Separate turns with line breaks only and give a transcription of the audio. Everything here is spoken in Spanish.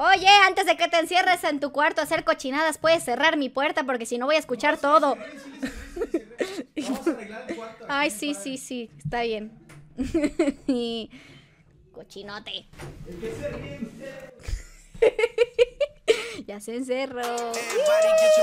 Oye, antes de que te encierres en tu cuarto a hacer cochinadas, puedes cerrar mi puerta porque si no voy a escuchar todo. Ay, sí, sí, sí, está bien.
Cochinote.
ya se encerró.
Eh,